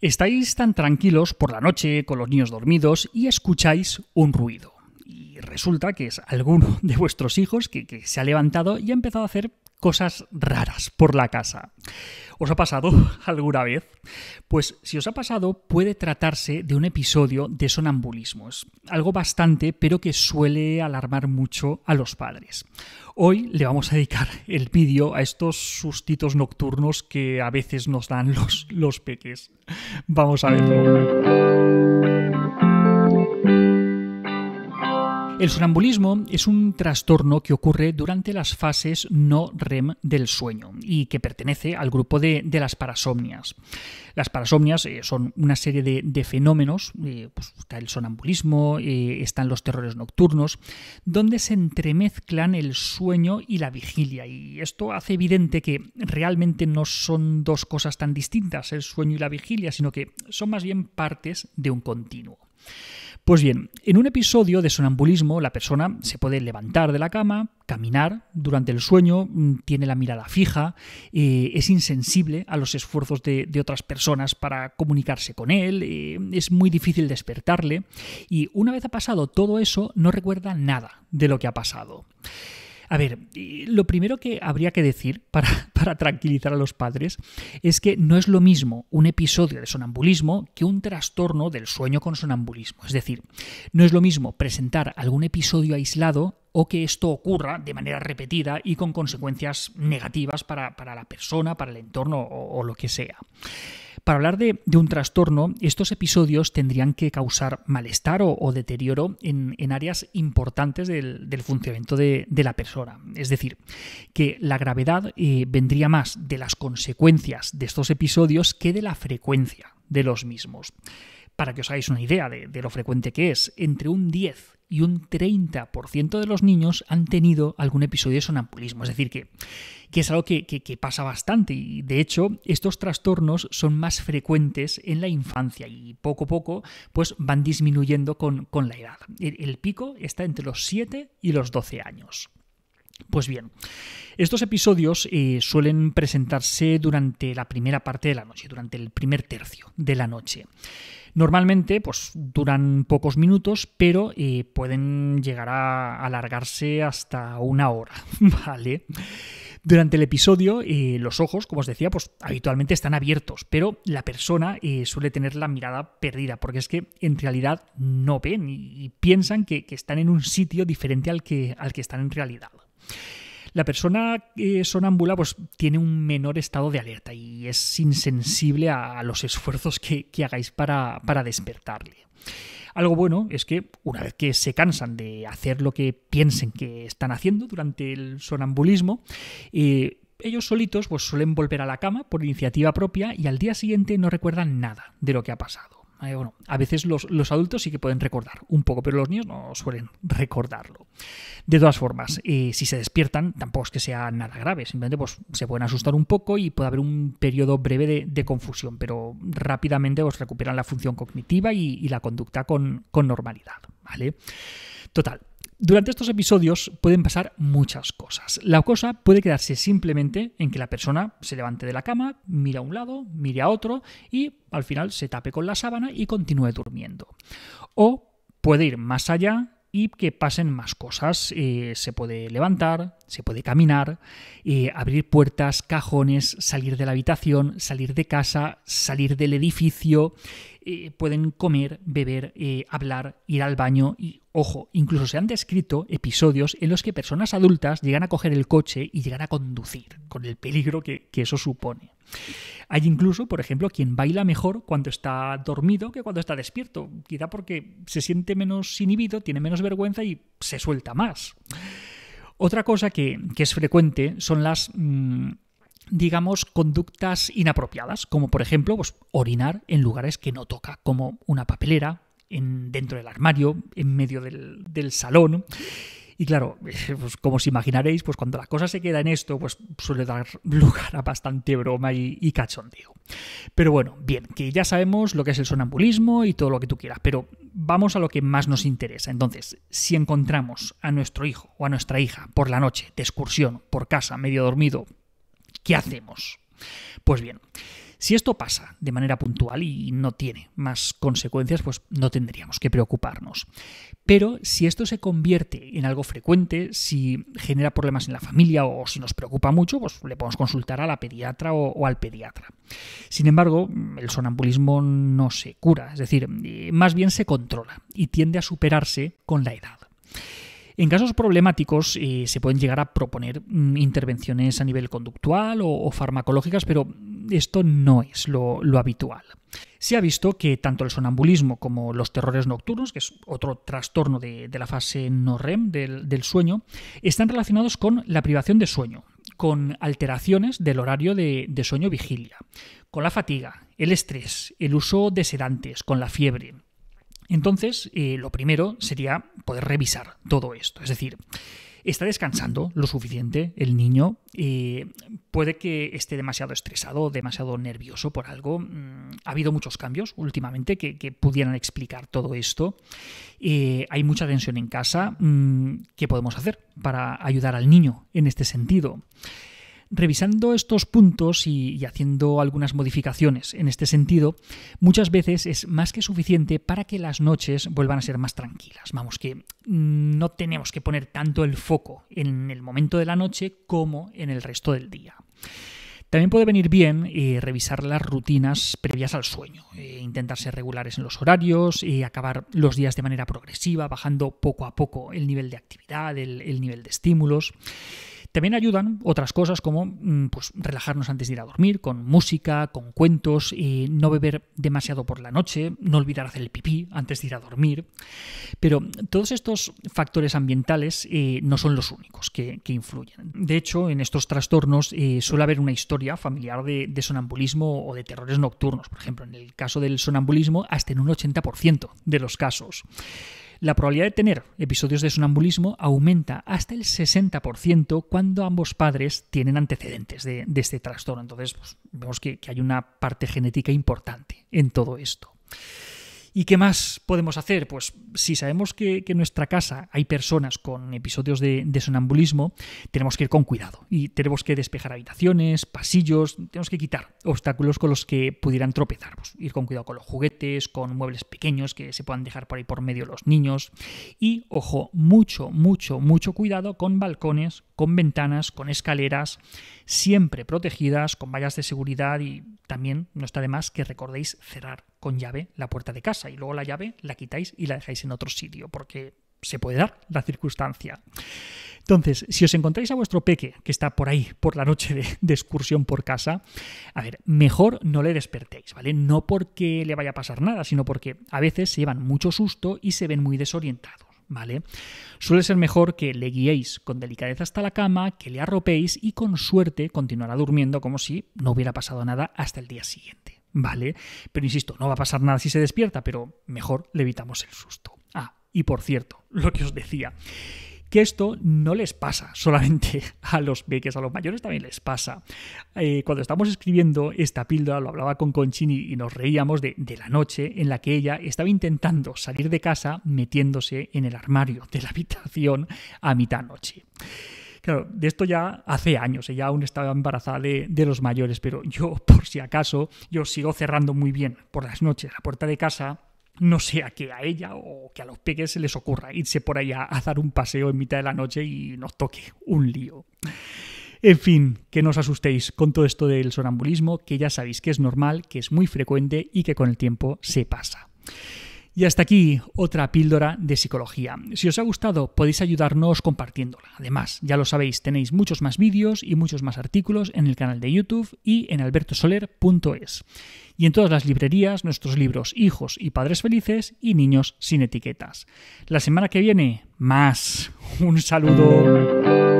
Estáis tan tranquilos por la noche con los niños dormidos y escucháis un ruido. Y resulta que es alguno de vuestros hijos que, se ha levantado y ha empezado a hacer cosas raras por la casa. ¿Os ha pasado alguna vez? Pues si os ha pasado, puede tratarse de un episodio de sonambulismos, algo bastante, pero que suele alarmar mucho a los padres. Hoy le vamos a dedicar el vídeo a estos sustitos nocturnos que a veces nos dan los, los peques. Vamos a verlo. El sonambulismo es un trastorno que ocurre durante las fases no REM del sueño y que pertenece al grupo de, de las parasomnias. Las parasomnias eh, son una serie de, fenómenos, eh, pues, está el sonambulismo, eh, están los terrores nocturnos, donde se entremezclan el sueño y la vigilia. Y esto hace evidente que realmente no son dos cosas tan distintas, el sueño y la vigilia, sino que son más bien partes de un continuo. Pues bien, en un episodio de sonambulismo la persona se puede levantar de la cama, caminar durante el sueño, mm, tiene la mirada fija, eh, es insensible a los esfuerzos de, otras personas para comunicarse con él, eh, es muy difícil despertarle y una vez ha pasado todo eso no recuerda nada de lo que ha pasado. A ver, lo primero que habría que decir para, tranquilizar a los padres es que no es lo mismo un episodio de sonambulismo que un trastorno del sueño con sonambulismo. Es decir, no es lo mismo presentar algún episodio aislado o que esto ocurra de manera repetida y con consecuencias negativas para, la persona, para el entorno o lo que sea. Para hablar de, un trastorno, estos episodios tendrían que causar malestar o, deterioro en, áreas importantes del, funcionamiento de, la persona. Es decir, que la gravedad eh, vendría más de las consecuencias de estos episodios que de la frecuencia de los mismos. Para que os hagáis una idea de, de lo frecuente que es, entre un 10 y un 30% de los niños han tenido algún episodio de sonambulismo. Es decir, que, es algo que, pasa bastante y de hecho estos trastornos son más frecuentes en la infancia y poco a poco pues, van disminuyendo con, la edad. El, el pico está entre los 7 y los 12 años. Pues bien, estos episodios eh, suelen presentarse durante la primera parte de la noche, durante el primer tercio de la noche. Normalmente, pues duran pocos minutos, pero eh, pueden llegar a alargarse hasta una hora, ¿vale? Durante el episodio, eh, los ojos, como os decía, pues habitualmente están abiertos, pero la persona suele tener la mirada perdida, porque es que en realidad no ven y, piensan que, que, están en un sitio diferente al que, al que están en realidad. La persona eh, sonámbula pues, tiene un menor estado de alerta y es insensible a, los esfuerzos que, hagáis para, despertarle. Algo bueno es que una vez que se cansan de hacer lo que piensen que están haciendo durante el sonambulismo, eh, ellos solitos pues, suelen volver a la cama por iniciativa propia y al día siguiente no recuerdan nada de lo que ha pasado. Eh, a veces los, adultos sí que pueden recordar un poco, pero los niños no suelen recordarlo. De todas formas, eh, si se despiertan, tampoco es que sea nada grave, simplemente pues, se pueden asustar un poco y puede haber un periodo breve de, confusión, pero rápidamente pues, recuperan la función cognitiva y, la conducta con, con normalidad. ¿vale? Total, durante estos episodios pueden pasar muchas cosas. La cosa puede quedarse simplemente en que la persona se levante de la cama, mire a un lado, mire a otro y al final se tape con la sábana y continúe durmiendo. O puede ir más allá y que pasen más cosas. Eh, se puede levantar, se puede caminar, eh, abrir puertas, cajones, salir de la habitación, salir de casa, salir del edificio. Eh, pueden comer, beber, hablar, ir al baño y Ojo, incluso se han descrito episodios en los que personas adultas llegan a coger el coche y llegan a conducir, con el peligro que, eso supone. Hay incluso, por ejemplo, quien baila mejor cuando está dormido que cuando está despierto, quizá porque se siente menos inhibido, tiene menos vergüenza y se suelta más. Otra cosa que, es frecuente son las... Mm, digamos, conductas inapropiadas, como por ejemplo pues, orinar en lugares que no toca, como una papelera, en, dentro del armario, en medio del, salón. Y claro, pues, como os imaginaréis, pues cuando la cosa se queda en esto, pues suele dar lugar a bastante broma y, y, cachondeo. Pero bueno, bien, que ya sabemos lo que es el sonambulismo y todo lo que tú quieras, pero vamos a lo que más nos interesa. Entonces, si encontramos a nuestro hijo o a nuestra hija por la noche, de excursión, por casa, medio dormido, ¿qué hacemos? Pues bien, si esto pasa de manera puntual y no tiene más consecuencias, pues no tendríamos que preocuparnos. Pero si esto se convierte en algo frecuente, si genera problemas en la familia o si nos preocupa mucho, pues le podemos consultar a la pediatra o, al pediatra. Sin embargo, el sonambulismo no se cura, es decir, eh, más bien se controla y tiende a superarse con la edad. En casos problemáticos eh, se pueden llegar a proponer mm, intervenciones a nivel conductual o farmacológicas, pero esto no es lo, habitual. Se ha visto que tanto el sonambulismo como los terrores nocturnos, que es otro trastorno de, la fase no REM del, sueño, están relacionados con la privación de sueño, con alteraciones del horario de, sueño-vigilia, con la fatiga, el estrés, el uso de sedantes, con la fiebre. Entonces, eh, lo primero sería poder revisar todo esto. Es decir, está descansando lo suficiente el niño, eh, puede que esté demasiado estresado, demasiado nervioso por algo. Mm, ha habido muchos cambios últimamente que, pudieran explicar todo esto. Eh, hay mucha tensión en casa. Mm, ¿Qué podemos hacer para ayudar al niño en este sentido? Revisando estos puntos y, haciendo algunas modificaciones en este sentido, muchas veces es más que suficiente para que las noches vuelvan a ser más tranquilas. Vamos, que no tenemos que poner tanto el foco en el momento de la noche como en el resto del día. También puede venir bien eh, revisar las rutinas previas al sueño, eh, intentar ser regulares en los horarios, y eh, acabar los días de manera progresiva, bajando poco a poco el nivel de actividad, el nivel de estímulos. También ayudan otras cosas como mm, pues, relajarnos antes de ir a dormir, con música, con cuentos, y no beber demasiado por la noche, no olvidar hacer el pipí antes de ir a dormir. Pero todos estos factores ambientales eh, no son los únicos que, influyen. De hecho, en estos trastornos eh, suele haber una historia familiar de, de, sonambulismo o de terrores nocturnos. Por ejemplo, en el caso del sonambulismo, hasta en un 80% de los casos. La probabilidad de tener episodios de sonambulismo aumenta hasta el 60% cuando ambos padres tienen antecedentes de, este trastorno. Entonces, pues, vemos que hay una parte genética importante en todo esto. ¿Y qué más podemos hacer? Pues si sabemos que, en nuestra casa hay personas con episodios de, sonambulismo, tenemos que ir con cuidado y tenemos que despejar habitaciones, pasillos, tenemos que quitar obstáculos con los que pudieran tropezar. Pues, ir con cuidado con los juguetes, con muebles pequeños que se puedan dejar por ahí por medio los niños. Y ojo, mucho, mucho, mucho cuidado con balcones, con ventanas, con escaleras, siempre protegidas, con vallas de seguridad y también no está de más que recordéis cerrar con llave la puerta de casa y luego la llave la quitáis y la dejáis en otro sitio porque se puede dar la circunstancia. Entonces, si os encontráis a vuestro peque que está por ahí por la noche de, excursión por casa, a ver, mejor no le despertéis, ¿vale? No porque le vaya a pasar nada, sino porque a veces se llevan mucho susto y se ven muy desorientados. ¿vale? Suele ser mejor que le guiéis con delicadeza hasta la cama, que le arropéis y con suerte continuará durmiendo como si no hubiera pasado nada hasta el día siguiente, ¿vale? Pero insisto, no va a pasar nada si se despierta, pero mejor le evitamos el susto. Ah, y por cierto, lo que os decía. Y esto no les pasa solamente a los beques, a los mayores también les pasa. Eh, cuando estamos escribiendo esta píldora, lo hablaba con Conchini y nos reíamos de, la noche en la que ella estaba intentando salir de casa metiéndose en el armario de la habitación a mitad noche. Claro, de esto ya hace años, ella aún estaba embarazada de, de, los mayores, pero yo, por si acaso, yo sigo cerrando muy bien por las noches la puerta de casa no sea que a ella o que a los peques se les ocurra irse por allá a dar un paseo en mitad de la noche y nos toque un lío. En fin, que no os asustéis con todo esto del sonambulismo, que ya sabéis que es normal, que es muy frecuente y que con el tiempo se pasa. Y hasta aquí otra píldora de psicología. Si os ha gustado podéis ayudarnos compartiéndola. Además, ya lo sabéis, tenéis muchos más vídeos y muchos más artículos en el canal de YouTube y en albertosoler.es. Y en todas las librerías nuestros libros Hijos y Padres Felices y Niños sin Etiquetas. La semana que viene, más. Un saludo.